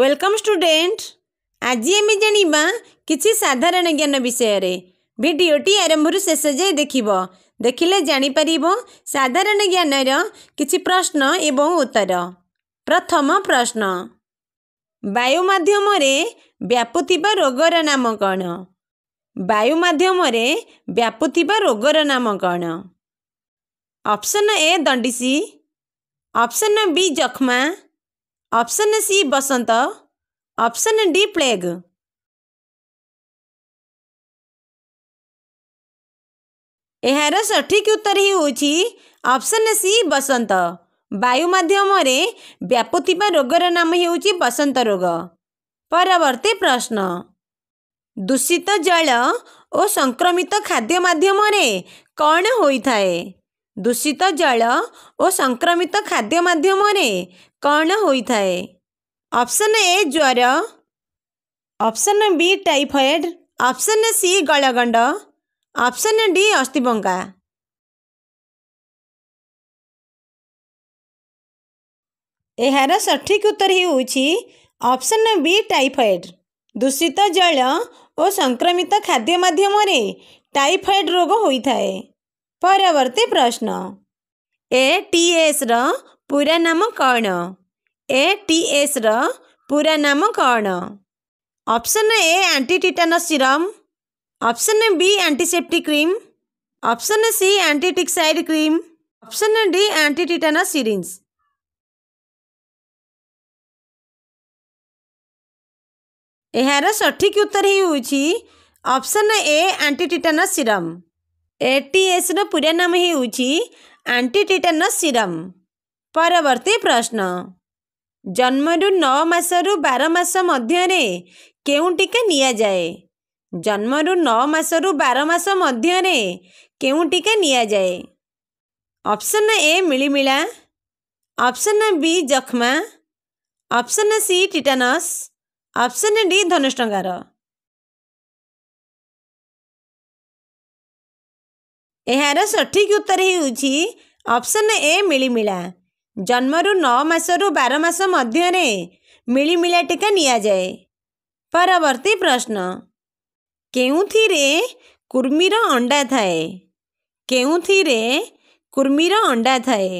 Welcome student ଆଜି ଆମେ ଜାଣିବା କିଛି ସାଧାରଣ ଜ୍ଞାନ ବିଷୟରେ ଭିଡ଼ିଓଟି ଆରମ୍ଭରୁ ଶେଷ ଯାଏ ଦେଖିବ ଦେଖିଲେ ଜାଣିପାରିବ ସାଧାରଣ ଜ୍ଞାନର କିଛି ପ୍ରଶ୍ନ ଏବଂ ଉତ୍ତର ପ୍ରଥମ ପ୍ରଶ୍ନ ବାୟୁ ମାଧ୍ୟମରେ ବ୍ୟାପୁଥିବା ରୋଗର ନାମ କ'ଣ ବାୟୁ ମାଧ୍ୟମରେ ବ୍ୟାପୁଥିବା ରୋଗର ନାମ କ'ଣ ଅପ୍ସନ୍ ଏ ଦଣ୍ଡିସି ଅପ୍ସନ୍ ବି ଯକ୍ଷ୍ମା ऑप्शन सी बसंत ऑप्शन डी प्लेग यार सठिक उत्तर ही होची ऑप्शन सी बसंत वायु मध्यम व्यापुवा रोगर नाम हो बसंत रोग परवर्त प्रश्न दूषित जल और संक्रमित खाद्य मध्यम कौन होई थाए? ଦୂଷିତ ଜଳ ଓ ସଂକ୍ରମିତ ଖାଦ୍ୟ ମାଧ୍ୟମରେ କ'ଣ ହୋଇଥାଏ ଅପସନ୍ ଏ ଜ୍ୱର option B typhoid option C ଗଳଗଣ୍ଡ ଅପସନ୍ ଡି ଅସ୍ଥିଭଙ୍ଗା ଏହାର ସଠିକ୍ ଉତ୍ତର ହେଉଛି ଅପସନ୍ ବି ଟାଇଫଏଡ଼ ଦୂଷିତ ଜଳ ଓ ସଂକ୍ରମିତ ଖାଦ୍ୟ ମାଧ୍ୟମରେ ଟାଇଫଏଡ୍ ରୋଗ ହୋଇଥାଏ ପରବର୍ତ୍ତୀ ପ୍ରଶ୍ନ ଏ ଟି ଏସ୍ର ପୁରା ନାମ କ'ଣ ଏ ଟି ଏସ୍ର ପୁରା ନାମ କ'ଣ option A antitetanus serum option B antiseptic cream option C ଆଣ୍ଟିଟିକ୍ସାଇଡ୍ cream option D antitetanus syringe ଏହାର ସଠିକ୍ ଉତ୍ତର ହେଉଛି ଅପସନ୍ ଏ ଆଣ୍ଟିଟିଟାନ ସିରମ୍ ଏଟିଏସ୍ର ପୂରା ନାମ ହେଉଛି ଆଣ୍ଟିଟିଟାନ ସିରମ ପରବର୍ତ୍ତୀ ପ୍ରଶ୍ନ ଜନ୍ମରୁ ନଅ ମାସରୁ ବାର ମାସ ମଧ୍ୟରେ କେଉଁ ଟିକା ନିଆଯାଏ ଜନ୍ମରୁ ନଅ ମାସରୁ ବାର ମାସ ମଧ୍ୟରେ କେଉଁ ଟିକା ନିଆଯାଏ ଅପ୍ସନ୍ ଏ ମିଳିମିଳା ଅପ୍ସନ୍ ବି ଯକ୍ଷ୍ମା option C tetanus option D ଧନୁଷ୍ଟଙ୍ଗାର ଏହାର ସଠିକ୍ ଉତ୍ତର ହେଉଛି ଅପ୍ସନ୍ ଏ ମିଳିମିଳା ଜନ୍ମରୁ ନଅ ମାସରୁ ବାର ମାସ ମଧ୍ୟରେ ମିଳିମିଳା ଟିକା ନିଆଯାଏ ପରବର୍ତ୍ତୀ ପ୍ରଶ୍ନ କେଉଁଥିରେ କୁର୍ମୀର ଅଣ୍ଡା ଥାଏ କେଉଁଥିରେ କୁର୍ମୀର ଅଣ୍ଡା ଥାଏ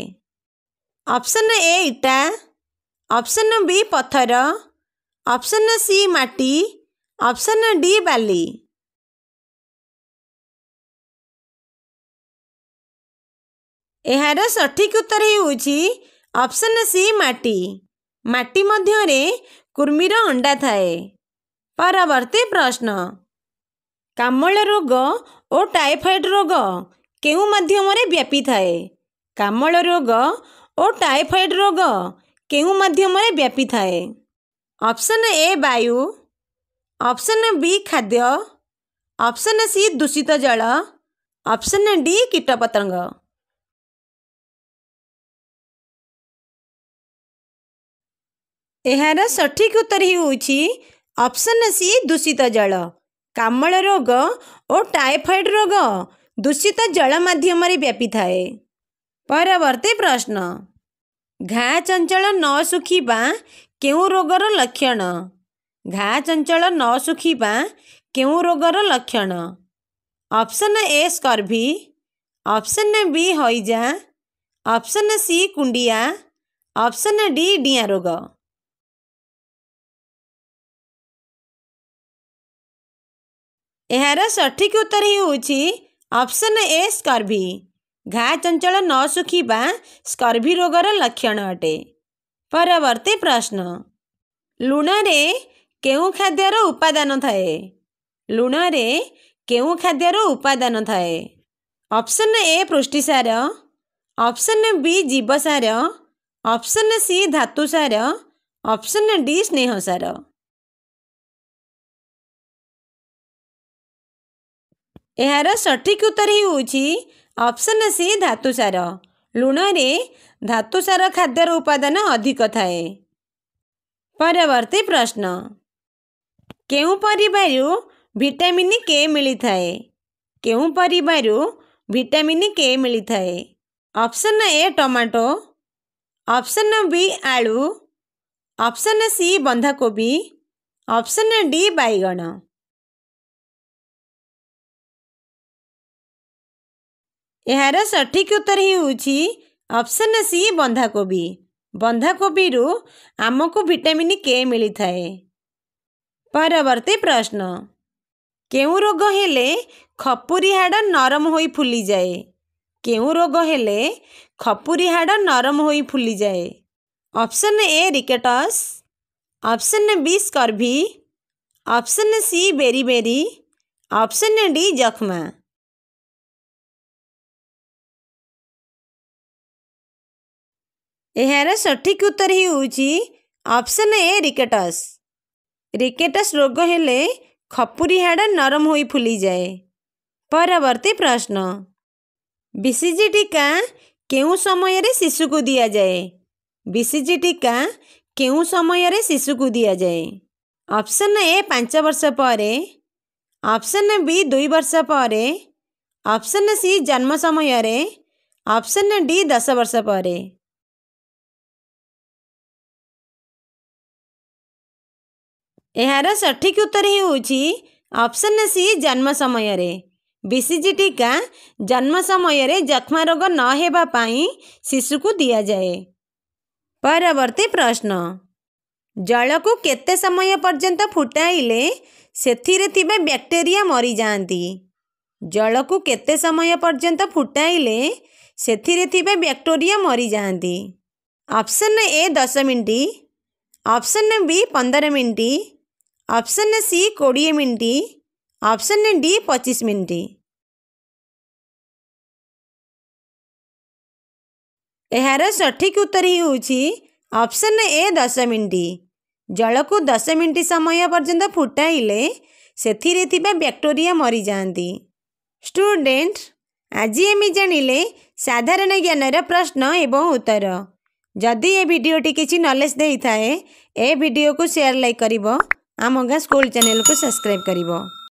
ଅପ୍ସନ୍ ଏ ଇଟା ଅପ୍ସନ୍ ବି ପଥର ଅପ୍ସନ୍ ସି ମାଟି ଅପ୍ସନ୍ ଡି ବାଲି ଏହାର ସଠିକ ଉତ୍ତର ହେଉଛି ଅପସନ୍ ସି ମାଟି ମାଟି ମଧ୍ୟରେ କୁର୍ମିର ଅଣ୍ଡା ଥାଏ ପରବର୍ତ୍ତୀ ପ୍ରଶ୍ନ କାମଳ ରୋଗ ଓ ଟାଇଫଏଡ଼ ରୋଗ କେଉଁ ମାଧ୍ୟମରେ ବ୍ୟାପିଥାଏ କାମଳ ରୋଗ ଓ ଟାଇଫଏଡ଼ ରୋଗ କେଉଁ ମାଧ୍ୟମରେ ବ୍ୟାପିଥାଏ ଅପସନ୍ ଏ ବାୟୁ ଅପସନ୍ ବି ଖାଦ୍ୟ ଅପସନ୍ ସି ଦୂଷିତ ଜଳ ଅପସନ୍ ଡି କୀଟପତଙ୍ଗ यहाँ सठिक उत्तर हुन्छ अप्सन सी दूषित जल कामल रोग ओ टाइफ रोग दूषित जल माध्यमले व्यापिथाए परवर्ती प्रश्न घाच नसुख् केही रोग लक्षण घाचल नसुखि केही रोग र लक्षण ऑप्शन ए स्कर्भि अप्सन वि हैजा अप्सन सि कु अप्सन डी डिया रोग ଏହାର ସଠିକ ଉତ୍ତର ହେଉଛି ଅପସନ୍ ଏ ସ୍କର୍ଭି ଘା ଚଞ୍ଚଳ ନ ଶୁଖିବା ସ୍କର୍ଭି ରୋଗର ଲକ୍ଷଣ ଅଟେ ପରବର୍ତ୍ତୀ ପ୍ରଶ୍ନ ଲୁଣରେ କେଉଁ ଖାଦ୍ୟର ଉପାଦାନ ଥାଏ ଲୁଣରେ କେଉଁ ଖାଦ୍ୟର ଉପାଦାନ ଥାଏ ଅପସନ୍ ଏ ପୃଷ୍ଟିସାର ଅପସନ୍ ବି ଜୀବସାର ଅପସନ୍ ସି ଧାତୁସାର ଅପସନ୍ ଡି ସ୍ନେହସାର ଏହାର ସଠିକ ଉତ୍ତର ହେଉଛି ଅପସନ୍ ସି ଧାତୁସାର ଲୁଣରେ ଧାତୁସାର ଖାଦ୍ୟର ଉପାଦାନ ଅଧିକ ଥାଏ ପରବର୍ତ୍ତୀ ପ୍ରଶ୍ନ କେଉଁ ପରିବାରୁ ଭିଟାମିନ୍ କେ ମିଳିଥାଏ କେଉଁ ପରିବାରୁ ଭିଟାମିନ୍ କେ ମିଳିଥାଏ option A tomato option B ଆଳୁ ଅପସନ୍ ସି ବନ୍ଧାକୋବି ଅପସନ୍ ଡି ବାଇଗଣ यहाँ सठिक उत्तर हुन्छ अप्सन सि बन्धाकी बन्धाकी रु आमक भिटामिन् के मिए परी प्रश्न के खपुरी हाड नरम हु फुलिजा केही रोगले खपुर हाड नरम हुन A rickets option B scurvy option C beriberi option D ज्मा ଏହାର ସଠିକ୍ ଉତ୍ତର ହେଉଛି ଅପସନ୍ ଏ ରିକେଟସ୍ ରିକେଟସ୍ ରୋଗ ହେଲେ ଖପୁରି ହାଡ଼ ନରମ ହୋଇ ଫୁଲିଯାଏ ପରବର୍ତ୍ତୀ ପ୍ରଶ୍ନ ବିସିଜି ଟିକା କେଉଁ ସମୟରେ ଶିଶୁକୁ ଦିଆଯାଏ ବିସିଜି ଟିକା କେଉଁ ସମୟରେ ଶିଶୁକୁ ଦିଆଯାଏ ଅପସନ୍ ଏ ପାଞ୍ଚ ବର୍ଷ ପରେ ଅପସନ୍ ବି ଦୁଇ ବର୍ଷ ପରେ ଅପସନ୍ ସି ଜନ୍ମ ସମୟରେ ଅପସନ୍ ଡି ଦଶ ବର୍ଷ ପରେ ଏହାର ସଠିକ୍ ଉତ୍ତର ହେଉଛି ଅପସନ୍ ସି ଜନ୍ମ ସମୟରେ ବିସିଜି ଟିକା ଜନ୍ମ ସମୟରେ ଯକ୍ଷ୍ମା ରୋଗ ନ ହେବା ପାଇଁ ଶିଶୁକୁ ଦିଆଯାଏ ପରବର୍ତ୍ତୀ ପ୍ରଶ୍ନ ଜଳକୁ କେତେ ସମୟ ପର୍ଯ୍ୟନ୍ତ ଫୁଟାଇଲେ ସେଥିରେ ଥିବା ବ୍ୟାକ୍ଟେରିଆ ମରିଯାଆନ୍ତି ଜଳକୁ କେତେ ସମୟ ପର୍ଯ୍ୟନ୍ତ ଫୁଟାଇଲେ ସେଥିରେ ଥିବା ବ୍ୟାକ୍ଟେରିଆ ମରିଯାଆନ୍ତି ଅପସନ୍ ଏ ଦଶ ମିନିଟ୍ ଅପସନ୍ ବି ପନ୍ଦର ମିନିଟ୍ ଅପସନ୍ ସି କୋଡ଼ିଏ ମିନିଟ୍ ଅପସନ୍ ଡି ପଚିଶ ମିନିଟ୍ ଏହାର ସଠିକ୍ ଉତ୍ତର ହେଉଛି ଅପସନ୍ ଏ ଦଶ ମିନିଟ୍ ଜଳକୁ ଦଶ ମିନିଟ୍ ସମୟ ପର୍ଯ୍ୟନ୍ତ ଫୁଟାଇଲେ ସେଥିରେ ଥିବା ବ୍ୟାକ୍ଟେରିଆ ମରିଯାଆନ୍ତି ଷ୍ଟୁଡେଣ୍ଟ ଆଜି ଆମେ ଜାଣିଲେ ସାଧାରଣ ଜ୍ଞାନର ପ୍ରଶ୍ନ ଏବଂ ଉତ୍ତର ଯଦି ଏ ଭିଡ଼ିଓଟି କିଛି ନଲେଜ୍ ଦେଇଥାଏ ଏ ଭିଡ଼ିଓକୁ ସେୟାର ଲାଇକ୍ କରିବ ଆମ ଗାଁ ସ୍କୁଲ୍ ଚ୍ୟାନେଲ୍କୁ ସବସ୍କ୍ରାଇବ୍ କରିବ